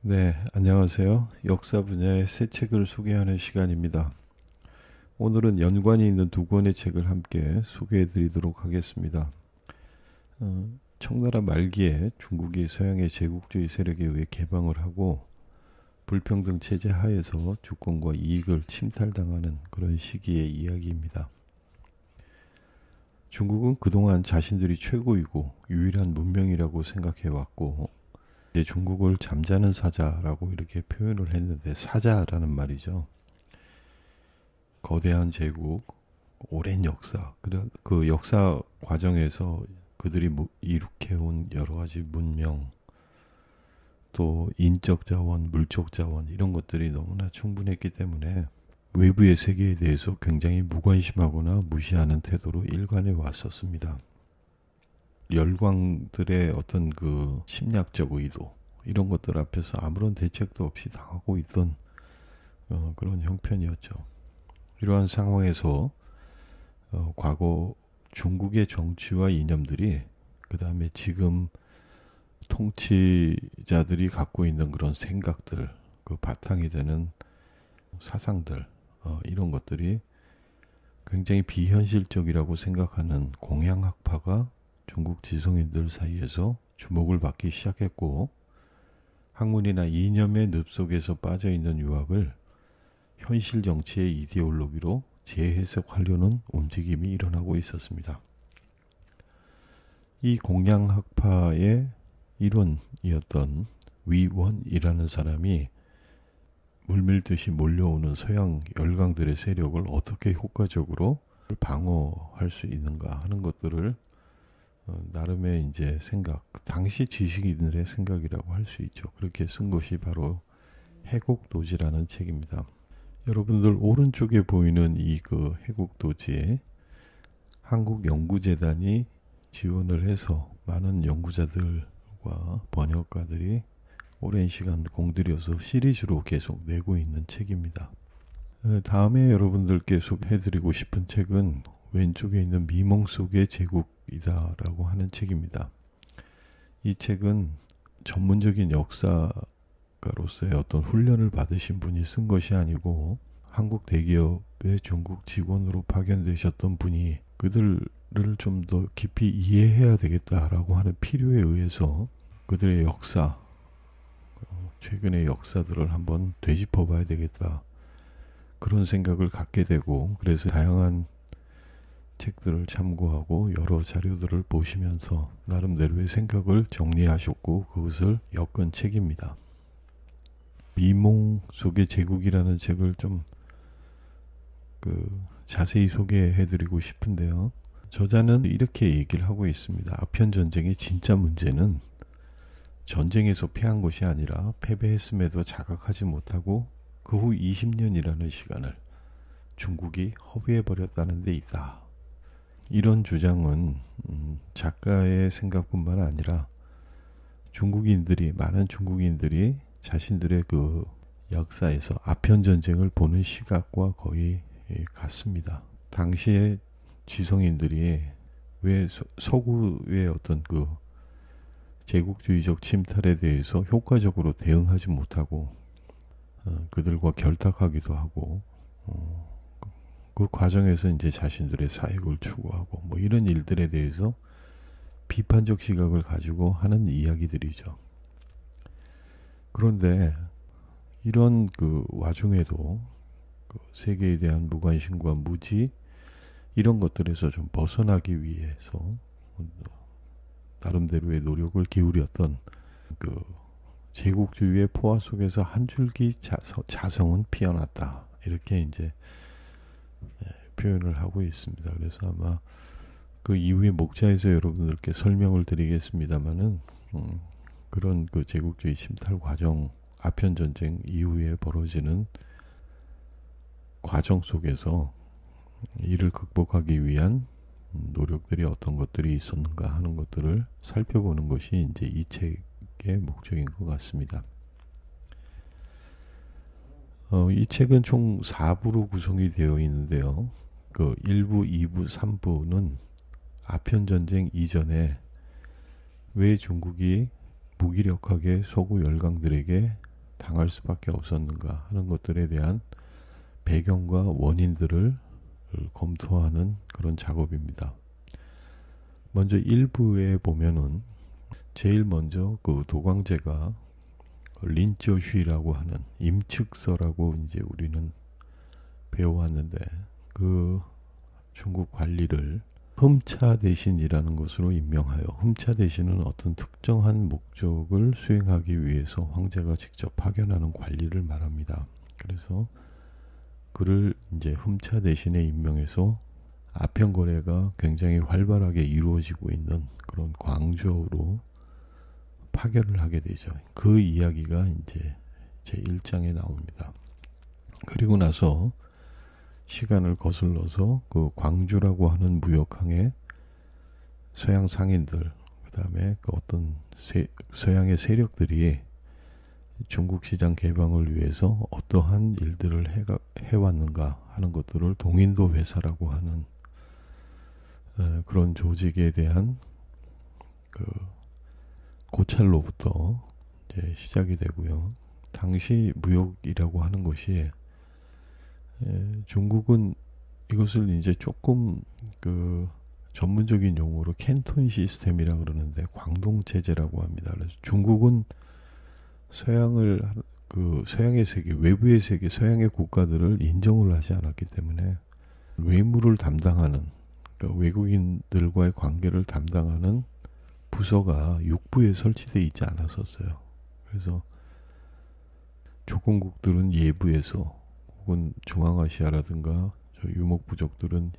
네, 안녕하세요. 역사 분야의 새 책을 소개하는 시간입니다. 오늘은 연관이 있는 두 권의 책을 함께 소개해 드리도록 하겠습니다. 어, 청나라 말기에 중국이 서양의 제국주의 세력에 의해 개방을 하고 불평등 체제 하에서 주권과 이익을 침탈당하는 그런 시기의 이야기입니다. 중국은 그동안 자신들이 최고이고 유일한 문명이라고 생각해 왔고 이 중국을 잠자는 사자라고 이렇게 표현을 했는데 사자라는 말이죠. 거대한 제국, 오랜 역사, 그 역사 과정에서 그들이 이룩해온 여러 가지 문명, 또 인적 자원, 물적 자원 이런 것들이 너무나 충분했기 때문에 외부의 세계에 대해서 굉장히 무관심하거나 무시하는 태도로 일관해 왔었습니다. 열광들의 어떤 그심리적 의도 이런 것들 앞에서 아무런 대책도 없이 당하고 있던 어, 그런 형편이었죠. 이러한 상황에서 어, 과거 중국의 정치와 이념들이 그 다음에 지금 통치자들이 갖고 있는 그런 생각들, 그 바탕이 되는 사상들 어, 이런 것들이 굉장히 비현실적이라고 생각하는 공양학파가 중국 지성인들 사이에서 주목을 받기 시작했고 학문이나 이념의 늪 속에서 빠져 있는 유학을 현실 정치의 이데올로기로 재해석하려는 움직임이 일어나고 있었습니다. 이 공양학파의 일원이었던 위원이라는 사람이 물밀듯이 몰려오는 서양 열강들의 세력을 어떻게 효과적으로 방어할 수 있는가 하는 것들을 어, 나름의 이제 생각, 당시 지식인들의 생각이라고 할 수 있죠. 그렇게 쓴 것이 바로 해곡도지라는 책입니다. 여러분들 오른쪽에 보이는 이 그 해곡도지에 한국연구재단이 지원을 해서 많은 연구자들과 번역가들이 오랜 시간 공들여서 시리즈로 계속 내고 있는 책입니다. 어, 다음에 여러분들께 소개해드리고 싶은 책은 왼쪽에 있는 미몽 속의 제국 이다라고 하는 책입니다. 이 책은 전문적인 역사가로서의 어떤 훈련을 받으신 분이 쓴 것이 아니고 한국 대기업의 중국 직원으로 파견되셨던 분이 그들을 좀 더 깊이 이해해야 되겠다라고 하는 필요에 의해서 그들의 역사, 최근의 역사들을 한번 되짚어 봐야 되겠다. 그런 생각을 갖게 되고, 그래서 다양한 책들을 참고하고 여러 자료들을 보시면서 나름대로의 생각을 정리하셨고 그것을 엮은 책입니다. 미몽 속의 제국이라는 책을 좀 그 자세히 소개해드리고 싶은데요. 저자는 이렇게 얘기를 하고 있습니다. 아편 전쟁의 진짜 문제는 전쟁에서 패한 것이 아니라 패배했음에도 자각하지 못하고 그 후 20년이라는 시간을 중국이 허비해버렸다는 데 있다. 이런 주장은 음, 작가의 생각뿐만 아니라 중국인들이 많은 중국인들이 자신들의 그 역사에서 아편 전쟁을 보는 시각과 거의 예, 같습니다. 당시에 지성인들이 왜 서구의 어떤 그 제국주의적 침탈에 대해서 효과적으로 대응하지 못하고 어, 그들과 결탁하기도 하고 어, 그 과정에서 이제 자신들의 사익을 추구하고 뭐 이런 일들에 대해서 비판적 시각을 가지고 하는 이야기들이죠. 그런데 이런 그 와중에도 그 세계에 대한 무관심과 무지 이런 것들에서 좀 벗어나기 위해서 나름대로의 노력을 기울였던 그 제국주의의 포화 속에서 한 줄기 자성, 자성은 피어났다. 이렇게 이제 예, 표현을 하고 있습니다. 그래서 아마 그 이후에 목차에서 여러분들께 설명을 드리겠습니다만은 음, 그런 그 제국주의 침탈 과정 아편 전쟁 이후에 벌어지는 과정 속에서 이를 극복하기 위한 노력들이 어떤 것들이 있었는가 하는 것들을 살펴보는 것이 이제 이 책의 목적인 것 같습니다. 어, 이 책은 총 4부로 구성이 되어 있는데요. 그 1부, 2부, 3부는 아편 전쟁 이전에 왜 중국이 무기력하게 서구 열강들에게 당할 수밖에 없었는가 하는 것들에 대한 배경과 원인들을 검토하는 그런 작업입니다. 먼저 1부에 보면은 제일 먼저 그 도광제가 린쪼쉬라고 하는 임측서라고 이제 우리는 배워왔는데 그 중국 관리를 흠차 대신이라는 것으로 임명하여 흠차 대신은 어떤 특정한 목적을 수행하기 위해서 황제가 직접 파견하는 관리를 말합니다. 그래서 그를 이제 흠차 대신에 임명해서 아편 거래가 굉장히 활발하게 이루어지고 있는 그런 광주우로 파괴를 하게 되죠. 그 이야기가 이제 제 1장에 나옵니다. 그리고 나서 시간을 거슬러서 그 광주라고 하는 무역항에 서양 상인들 그다음에 그 어떤 세, 서양의 세력들이 중국 시장 개방을 위해서 어떠한 일들을 해가, 해왔는가 하는 것들을 동인도 회사라고 하는 어, 그런 조직에 대한 그 고첼로부터 이제 시작이 되고요. 당시 무역이라고 하는 것이 에, 예, 중국은 이것을 이제 조금 그 전문적인 용어로 캔톤 시스템이라 그러는데 광동 체제라고 합니다. 그래서 중국은 서양을 그 서양의 세계 외부의 세계 서양의 국가들을 인정을 하지 않았기 때문에 외무를 담당하는 그러니까 외국인들과의 관계를 담당하는 부서가 육부에 설치되어 있지 않았었어요. 그래서 조건국들은 예부에서 혹은 중앙아시아라든가 유목부족들은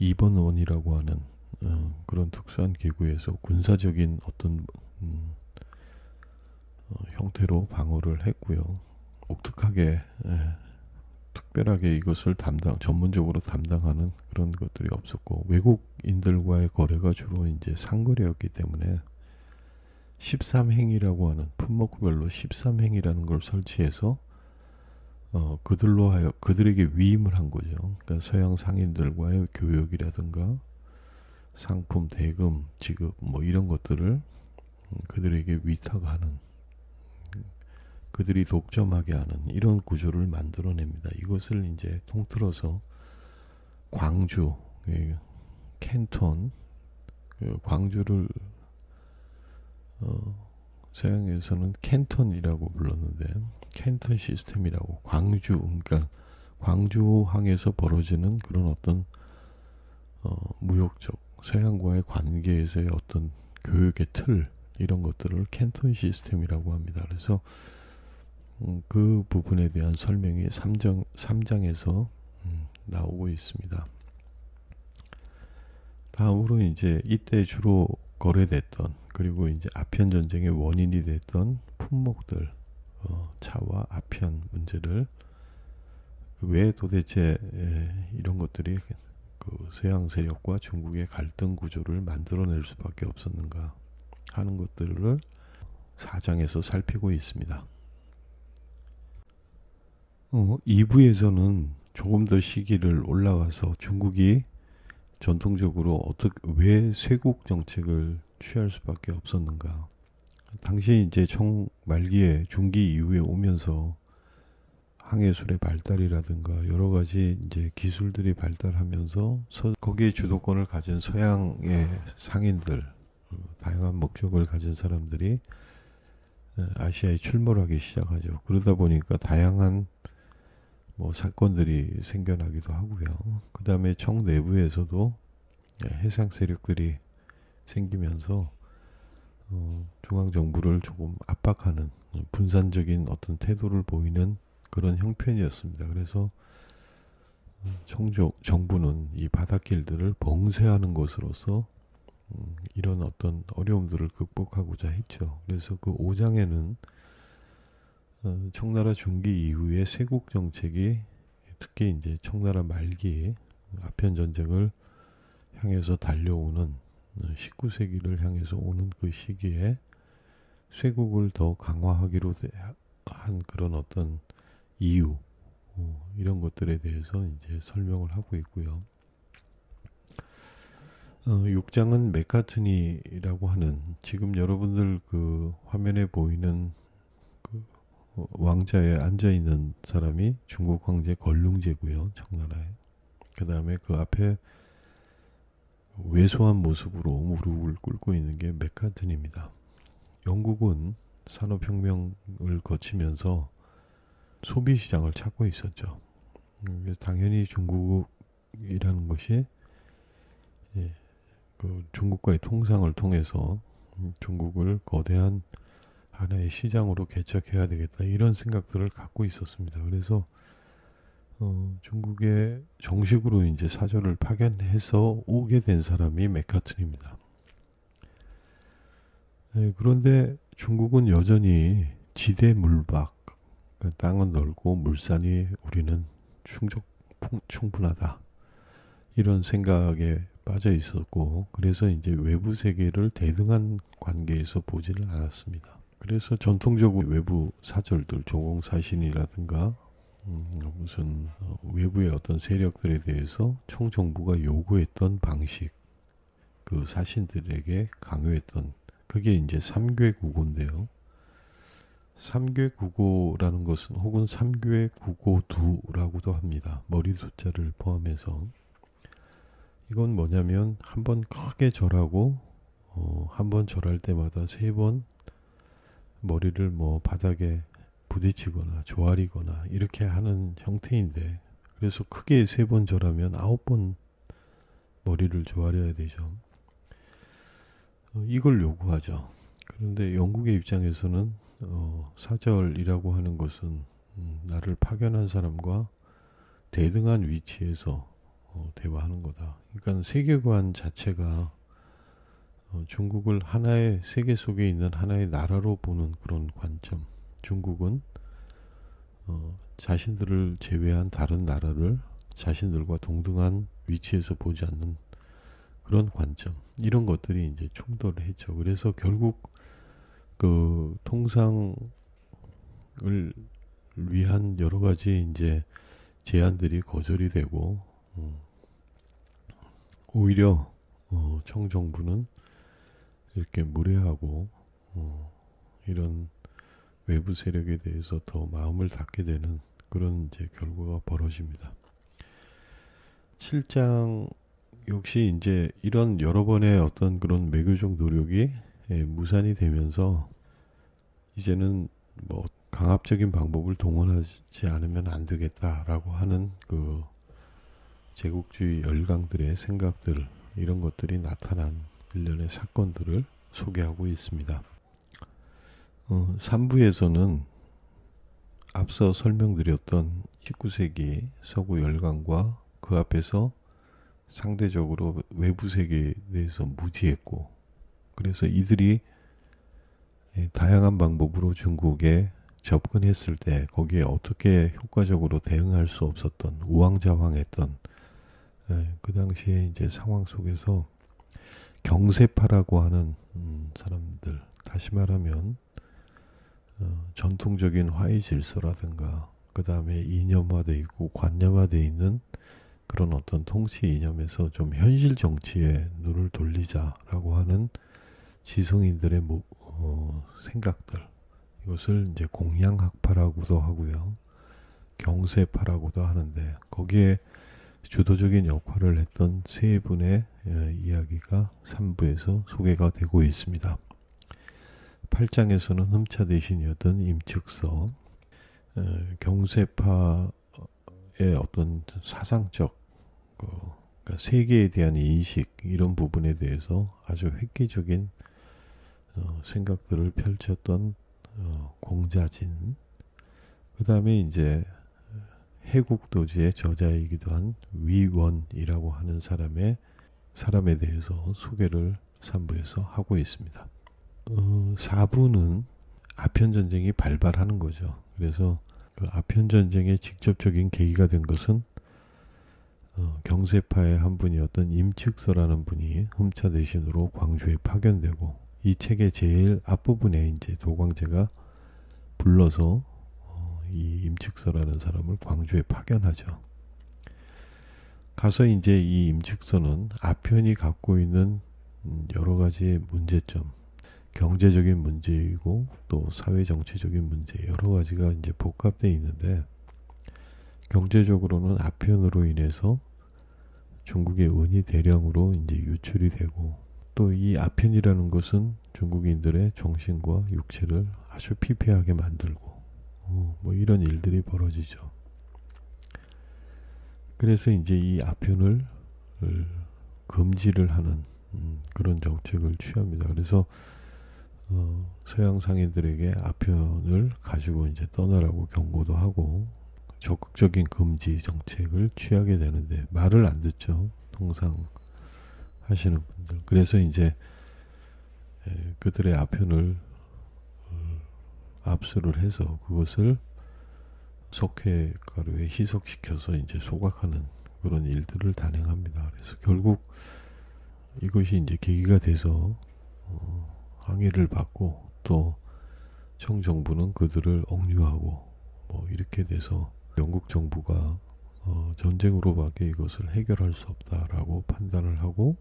2번 원이라고 하는 어, 그런 특수한 개구에서 군사적인 어떤 음, 어, 형태로 방어를 했고요. 독특하게 예, 특별하게 이것을 담당 전문적으로 담당하는 그런 것들이 없었고 외국인들과의 거래가 주로 이제 상거래였기 때문에 13행이라고 하는 품목별로 13행이라는 걸 설치해서 어, 그들로 하여 그들에게 위임을 한 거죠. 그러니까 서양 상인들과의 교역이라든가 상품 대금 지급 뭐 이런 것들을 그들에게 위탁하는 그들이 독점하게 하는 이런 구조를 만들어냅니다. 이것을 이제 통틀어서 광주, 예, 캔톤, 예, 광주를 어, 서양에서는 캔톤이라고 불렀는데 캔톤 시스템이라고 광주, 그러니까 광주항에서 벌어지는 그런 어떤 어, 무역적 서양과의 관계에서의 어떤 교육의 틀 이런 것들을 캔톤 시스템이라고 합니다. 그래서 음, 그 부분에 대한 설명이 3장, 3장에서 음, 나오고 있습니다. 다음으로 이제 이때 주로 거래됐던 그리고 이제 아편 전쟁의 원인이 됐던 품목들 어, 차와 아편 문제를 왜 그 도대체 이런 것들이 그 서양 세력과 중국의 갈등 구조를 만들어낼 수밖에 없었는가 하는 것들을 사장에서 살피고 있습니다. 어, 2부에서는 조금 더 시기를 올라가서 중국이 전통적으로 어떻게 왜 쇄국 정책을 취할 수밖에 없었는가. 당시 이제 총 말기에 중기 이후에 오면서 항해술의 발달이라든가 여러 가지 이제 기술들이 발달하면서 서, 거기에 주도권을 가진 서양의 상인들, 어, 다양한 목적을 가진 사람들이 어, 아시아에 출몰하기 시작하죠. 그러다 보니까 다양한 뭐 사건들이 생겨나기도 하고요. 그 다음에 청 내부에서도 예, 해상 세력들이 생기면서 어, 중앙 정부를 조금 압박하는 분산적인 어떤 태도를 보이는 그런 형편이었습니다. 그래서 어, 청정, 정부는 이 바닷길들을 봉쇄하는 것으로서 음, 이런 어떤 어려움들을 극복하고자 했죠. 그래서 그 5장에는 어, 청나라 중기 이후에 쇄국 정책이 특히 이제 청나라 말기 아편 전쟁을 향해서 달려오는 19세기를 어, 향해서 오는 그 시기에 쇄국을 더 강화하기로 한 그런 어떤 이유 어, 이런 것들에 대해서 이제 설명을 하고 있고요. 어, 6장은 메카트니라고 하는 지금 여러분들 그 화면에 보이는 어, 왕자에 앉아 있는 사람이 중국 황제 걸룽제고요 청나라에 그 다음에 그 앞에 왜소한 모습으로 무릎을 꿇고 있는 게 맥카튼입니다. 영국은 산업혁명을 거치면서 소비 시장을 찾고 있었죠. 음, 당연히 중국이라는 것이 예, 그 중국과의 통상을 통해서 음, 중국을 거대한 하나의 시장으로 개척해야 되겠다 이런 생각들을 갖고 있었습니다. 그래서 어, 중국에 정식으로 이제 사절을 파견해서 오게 된 사람이 맥카튼입니다. 네, 그런데 중국은 여전히 지대 물박, 그러니까 땅은 넓고 물산이 우리는 충족, 충분하다. 이런 생각에 빠져 있었고, 그래서 이제 외부 세계를 대등한 관계에서 보지를 않았습니다. 그래서 전통적으로 외부 사절들, 조공사신이라든가 음, 무슨 어, 외부의 어떤 세력들에 대해서 총정부가 요구했던 방식, 그 사신들에게 강요했던 그게 이제 삼교의 구고인데요. 삼교의 구고라는 것은 혹은 삼교의 구고두라고도 합니다. 머리 숫자를 포함해서 이건 뭐냐면 한 번 크게 절하고 어, 한 번 절할 때마다 세번 머리를 뭐 바닥에 부딪히거나 조아리거나 이렇게 하는 형태인데 그래서 크게 세 번 절하면 아홉 번 머리를 조아려야 되죠. 어, 이걸 요구하죠. 그런데 영국의 입장에서는 어, 사절이라고 하는 것은 음, 나를 파견한 사람과 대등한 위치에서 어, 대화하는 거다. 그러니까 세계관 자체가 어, 중국을 하나의 세계 속에 있는 하나의 나라로 보는 그런 관점. 중국은 어, 자신들을 제외한 다른 나라를 자신들과 동등한 위치에서 보지 않는 그런 관점. 이런 것들이 이제 충돌을 했죠. 그래서 결국 그 통상을 위한 여러 가지 이제 제안들이 거절이 되고 어, 오히려 어, 청정부는 이렇게 무례하고 어, 이런 외부 세력에 대해서 더 마음을 닫게 되는 그런 이제 결과가 벌어집니다. 7장 역시 이제 이런 여러 번의 어떤 그런 매교적 노력이 예, 무산이 되면서 이제는 뭐 강압적인 방법을 동원하지 않으면 안 되겠다라고 하는 그 제국주의 열강들의 생각들 이런 것들이 나타난 일련의 사건들을 소개하고 있습니다. 어, 3부에서는 앞서 설명드렸던 19세기 서구 열강과 그 앞에서 상대적으로 외부 세계에 대해서 무지했고 그래서 이들이 예, 다양한 방법으로 중국에 접근했을 때 거기에 어떻게 효과적으로 대응할 수 없었던 우왕좌왕했던 예, 그 당시에 이제 상황 속에서 경세파라고 하는 음, 사람들 다시 말하면 어, 전통적인 화해 질서라든가 그 다음에 이념화되어 있고 관념화되어 있는 그런 어떤 통치 이념에서 좀 현실 정치에 눈을 돌리자라고 하는 지성인들의 뭐, 어, 생각들 이것을 이제 공양학파라고도 하고요 경세파라고도 하는데 거기에 주도적인 역할을 했던 세 분의 어, 이야기가 3부에서 소개가 되고 있습니다. 8장에서는 흠차 대신이었던 임측서, 어, 경세파의 어떤 사상적, 그, 그러니까 세계에 대한 인식, 이런 부분에 대해서 아주 획기적인 어, 생각들을 펼쳤던 공자진, 그 다음에 이제 해국도지의 저자이기도 한 위원이라고 하는 사람의 사람에 대해서 소개를 3부에서 하고 있습니다. 어, 4부는 아편 전쟁이 발발하는 거죠. 그래서 그 아편 전쟁의 직접적인 계기가 된 것은 어, 경세파의 한 분이었던 임측서라는 분이 흠차 대신으로 광주에 파견되고 이 책의 제일 앞부분에 이제 도광제가 불러서 이 임칙서라는 사람을 광주에 파견하죠. 가서 이제 이 임칙서는 아편이 갖고 있는 음, 여러 가지의 문제점, 경제적인 문제이고 또 사회 정치적인 문제 여러 가지가 이제 복합돼 있는데 경제적으로는 아편으로 인해서 중국의 은이 대량으로 이제 유출이 되고 또 이 아편이라는 것은 중국인들의 정신과 육체를 아주 피폐하게 만들고 어, 뭐 이런 일들이 벌어지죠. 그래서 이제 이 아편을 금지를 하는 음, 그런 정책을 취합니다. 그래서 어, 서양 상인들에게 아편을 가지고 이제 떠나라고 경고도 하고 적극적인 금지 정책을 취하게 되는데 말을 안 듣죠. 통상 하시는 분들. 그래서 이제 그들의 아편을 압수를 해서 그것을 석회 가루에 희석시켜서 이제 소각하는 그런 일들을 단행합니다. 그래서 결국 이것이 이제 계기가 돼서 어, 항의를 받고 또 청정부는 그들을 억류하고 뭐 이렇게 돼서 영국 정부가 어, 전쟁으로밖에 이것을 해결할 수 없다라고 판단을 하고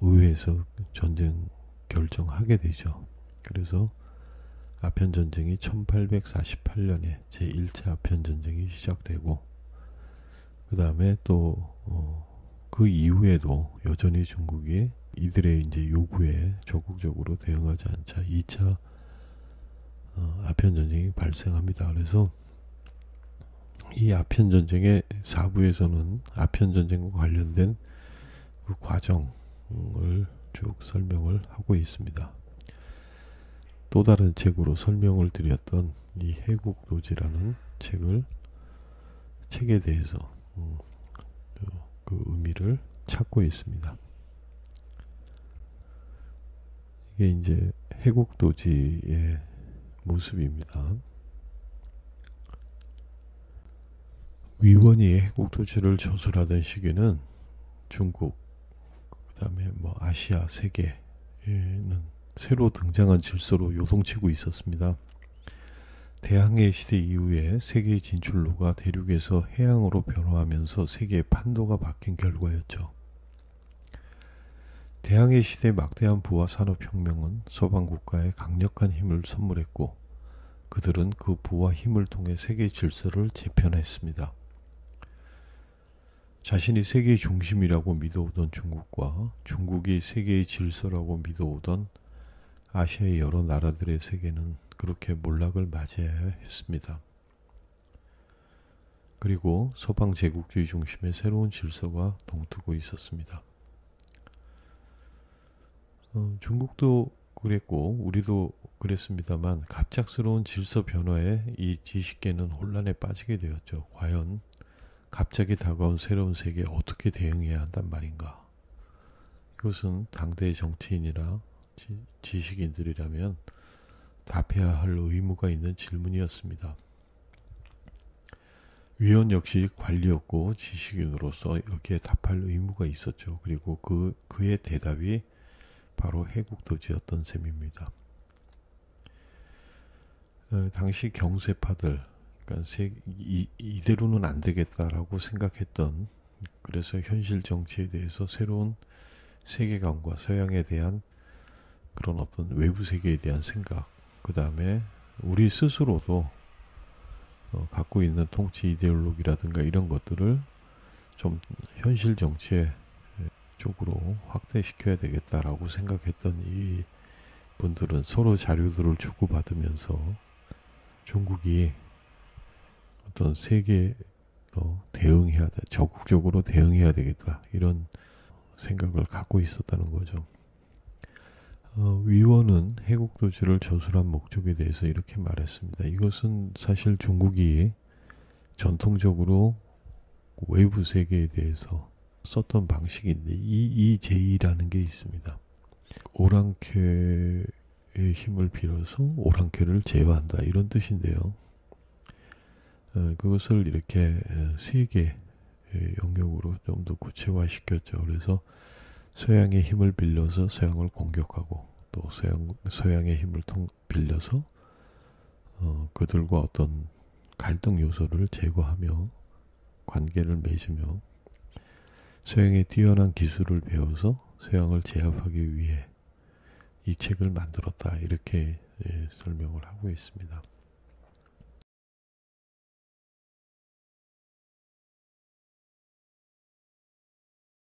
의회에서 전쟁 결정하게 되죠. 그래서 아편 전쟁이 1848년에 제1차 아편 전쟁이 시작되고 그다음에 또어그 이후에도 여전히 중국이 이들의 이제 요구에 적극적으로 대응하지 않자 2차 어, 아편 전쟁이 발생합니다. 그래서 이 아편 전쟁의 사부에서는 아편 전쟁과 관련된 그 과정을 쭉 설명을 하고 있습니다. 또 다른 책으로 설명을 드렸던 이해국도지라는 책을 책에 대해서 음, 그 의미를 찾고 있습니다. 이게 이제 해국도지의 모습입니다. 위원이 해국도지를 저술하던 시기는 중국, 그 다음에 뭐 아시아 세계는 새로 등장한 질서로 요동치고 있었습니다. 대항해 시대 이후에 세계의 진출로가 대륙에서 해양으로 변화하면서 세계의 판도가 바뀐 결과였죠. 대항해 시대 막대한 부와 산업혁명은 서방 국가에 강력한 힘을 선물했고 그들은 그 부와 힘을 통해 세계 질서를 재편했습니다. 자신이 세계의 중심이라고 믿어오던 중국과 중국이 세계의 질서라고 믿어오던 아시아의 여러 나라들의 세계는 그렇게 몰락을 맞이해야 했습니다. 그리고 서방 제국주의 중심의 새로운 질서가 동트고 있었습니다. 어, 중국도 그랬고 우리도 그랬습니다만 갑작스러운 질서 변화에 이 지식계는 혼란에 빠지게 되었죠. 과연 갑자기 다가온 새로운 세계에 어떻게 대응해야 한단 말인가? 이것은 당대의 정치인이라 지, 식인들이라면 답해야 할 의무가 있는 질문이었습니다. 위원 역시 관리였고 지식인으로서 여기에 답할 의무가 있었죠. 그리고 그, 그의 대답이 바로 해국도지였던 셈입니다. 어, 당시 경세파들, 그러니까 이대로는 안 되겠다라고 생각했던 그래서 현실 정치에 대해서 새로운 세계관과 서양에 대한 그런 어떤 외부 세계에 대한 생각, 그 다음에 우리 스스로도 어, 갖고 있는 통치 이데올로기라든가 이런 것들을 좀 현실 정치에 쪽으로 확대시켜야 되겠다라고 생각했던 이 분들은 서로 자료들을 주고받으면서 중국이 어떤 세계에 대응해야 돼, 적극적으로 대응해야 되겠다 이런 생각을 갖고 있었다는 거죠. 어, 위원은 해국 도시를 저술한 목적에 대해서 이렇게 말했습니다. 이것은 사실 중국이 전통적으로 외부 세계에 대해서 썼던 방식인데 이이제이라는 게 있습니다. 오랑캐의 힘을 빌어서 오랑캐를 제어한다 이런 뜻인데요. 어, 그것을 이렇게 어, 세계 영역으로 좀 더 구체화시켰죠. 그래서 서양의 힘을 빌려서 서양을 공격하고 또 서양, 서양의 힘을 통, 빌려서 어, 그들과 어떤 갈등 요소를 제거하며 관계를 맺으며 서양의 뛰어난 기술을 배워서 서양을 제압하기 위해 이 책을 만들었다 이렇게 예, 설명을 하고 있습니다.